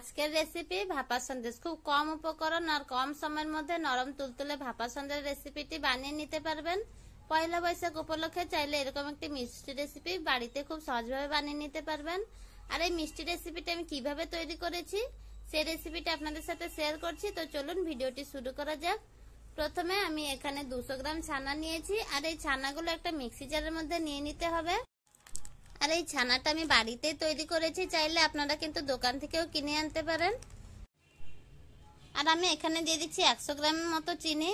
আজকের রেসিপি ভাপা সন্দেশ খুব কম উপকরণ আর কম সময়ের মধ্যে নরম তুলতুলে ভাপা সন্দেশ রেসিপিটি বানিয়ে নিতে পারবেন পয়লা বৈশাখ উপলক্ষে চাইলে এরকম একটি মিষ্টি রেসিপি বাড়িতে খুব সহজভাবে বানিয়ে নিতে পারবেন আর এই মিষ্টি রেসিপিটি আমি কিভাবে তৈরি করেছি সেই রেসিপিটা আপনাদের সাথে শেয়ার করছি তো চলুন ভিডিওটি শুরু করা যাক প্রথমে আমি এখানে দুশো গ্রাম ছানা নিয়েছি আর এই ছানাগুলো একটা মিক্সি জারের মধ্যে নিয়ে নিতে হবে আর এই ছানাটা আমি বাড়িতে তৈরি করেছি চাইলে আপনারা কিন্তু দোকান থেকেও কিনে আনতে পারেন আর আমি এখানে দিয়ে দিচ্ছি একশো গ্রামের মতো চিনি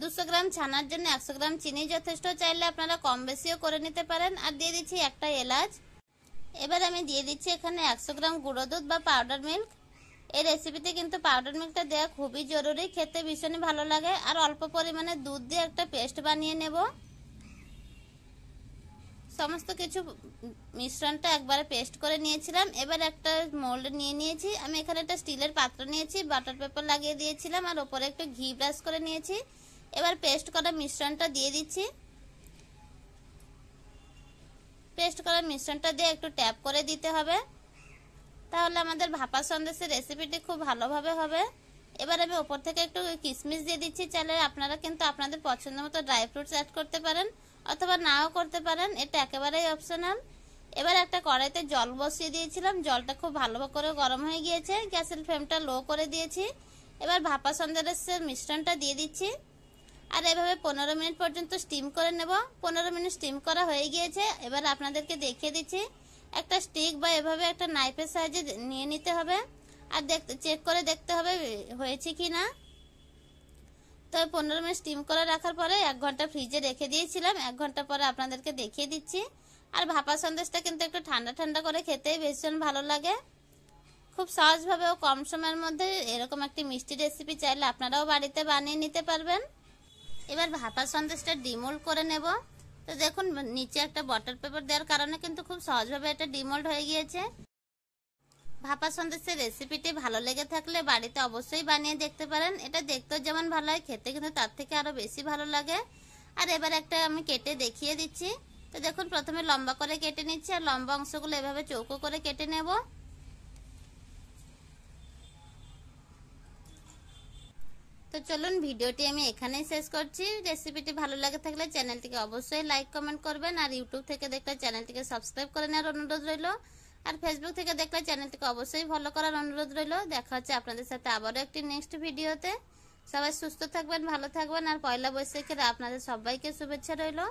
দুশো গ্রাম ছানার জন্য একশো গ্রাম চিনি যথেষ্ট চাইলে আপনারা কম বেশিও করে নিতে পারেন আর দিয়ে দিচ্ছি একটা এলাচ এবার আমি দিয়ে দিচ্ছি এখানে একশো গ্রাম গুঁড়ো দুধ বা পাউডার মিল্ক এই রেসিপিতে কিন্তু পাউডার মিল্কটা দেওয়া খুবই জরুরি খেতে ভীষণই ভালো লাগে আর অল্প পরিমাণে দুধ দিয়ে একটা পেস্ট বানিয়ে নেবো সমস্ত কিছু মিশ্রণটা একবারে পেস্ট করে নিয়েছিলাম এবার একটা মোল্ড নিয়ে নিয়েছি আমি এখানে একটা স্টিলের পাত্র নিয়েছি বাটার পেপার লাগিয়ে দিয়েছিলাম আর ওপরে একটু ঘি ব্রাশ করে নিয়েছি এবার পেস্ট করা মিশ্রণটা দিয়ে দিচ্ছি পেস্ট করা মিশ্রণটা দিয়ে একটু ট্যাপ করে দিতে হবে তাহলে আমাদের ভাপা সন্দেশের রেসিপিটি খুব ভালোভাবে হবে এবার আমি ওপর থেকে একটু কিশমিশ দিয়ে দিচ্ছি চাইলে আপনারা কিন্তু আপনাদের পছন্দ মতো ড্রাই ফ্রুটস অ্যাড করতে পারেন অথবা নাও করতে পারেন এটা একেবারেই অপশনাল এবার একটা কড়াইতে জল বসিয়ে দিয়েছিলাম জলটা খুব ভালো করে গরম হয়ে গিয়েছে গ্যাসের ফ্লেমটা লো করে দিয়েছি এবার ভাপা সন্দেশের মিশ্রণটা দিয়ে দিচ্ছি আর এভাবে পনেরো মিনিট পর্যন্ত স্টিম করে নেব পনেরো মিনিট স্টিম করা হয়ে গিয়েছে এবার আপনাদেরকে দেখিয়ে দিচ্ছি একটা স্টিক বা এভাবে একটা নাইফের সাহায্যে নিয়ে নিতে হবে আর দেখতে চেক করে দেখতে হবে হয়েছে কি না তো পনেরো মিনিট স্টিম করে রাখার পরে এক ঘন্টা ফ্রিজে রেখে দিয়েছিলাম এক ঘন্টা পরে আপনাদেরকে দেখিয়ে দিচ্ছি আর ভাপা সন্দেশটা কিন্তু একটু ঠান্ডা ঠান্ডা করে খেতে ভীষণ ভালো লাগে খুব সহজভাবে ও কম সময়ের মধ্যে এরকম একটি মিষ্টি রেসিপি চাইলে আপনারাও বাড়িতে বানিয়ে নিতে পারবেন এবার ভাপা সন্দেশটা ডিমোল্ড করে নেব তো দেখুন নিচে একটা বটার পেপার দেওয়ার কারণে কিন্তু খুব সহজভাবে এটা ডিমোল্ড হয়ে গিয়েছে ভাপা সন্দেশের রেসিপিটি ভালো লেগে থাকলে বাড়িতে অবশ্যই বানিয়ে দেখতে পারেন এটা দেখতেও যেমন ভালো হয় খেতে কিন্তু তার থেকে আরও বেশি ভালো লাগে আর এবার একটা আমি কেটে দেখিয়ে দিচ্ছি তো দেখুন প্রথমে লম্বা করে কেটে নিচ্ছি আর লম্বা অংশগুলো এভাবে চৌকো করে কেটে নেব তো চলুন ভিডিওটি আমি এখানেই শেষ করছি রেসিপিটি ভালো লাগে থাকলে চ্যানেলটিকে অবশ্যই লাইক কমেন্ট করবেন আর ইউটিউব থেকে দেখলে চ্যানেলটিকে সাবস্ক্রাইব করে নেওয়ার অনুরোধ রইল আর ফেসবুক থেকে দেখলে চ্যানেলটিকে অবশ্যই ফলো করার অনুরোধ রইল দেখা হচ্ছে আপনাদের সাথে আবারও একটি নেক্সট ভিডিওতে সবাই সুস্থ থাকবেন ভালো থাকবেন আর পয়লা বৈশাখের আপনাদের সবাইকে শুভেচ্ছা রইল